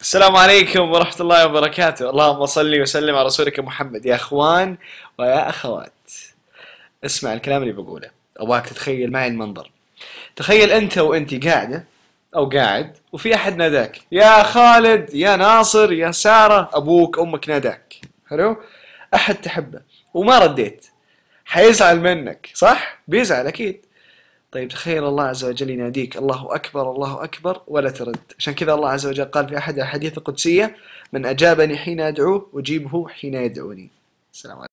السلام عليكم ورحمة الله وبركاته اللهم صل وسلم على رسولك محمد يا أخوان ويا أخوات اسمع الكلام اللي بقوله أبغاك تتخيل معي المنظر تخيل أنت وأنت قاعدة أو قاعد وفي أحد ناداك يا خالد يا ناصر يا سارة أبوك أمك ناداك حلو أحد تحبه وما رديت حيزعل منك صح؟ بيزعل أكيد طيب تخيل الله عز وجل يناديك الله أكبر الله أكبر ولا ترد عشان كذا الله عز وجل قال في أحد الأحاديث القدسية من أجابني حين أدعوه أجيبه حين يدعوني السلام عليكم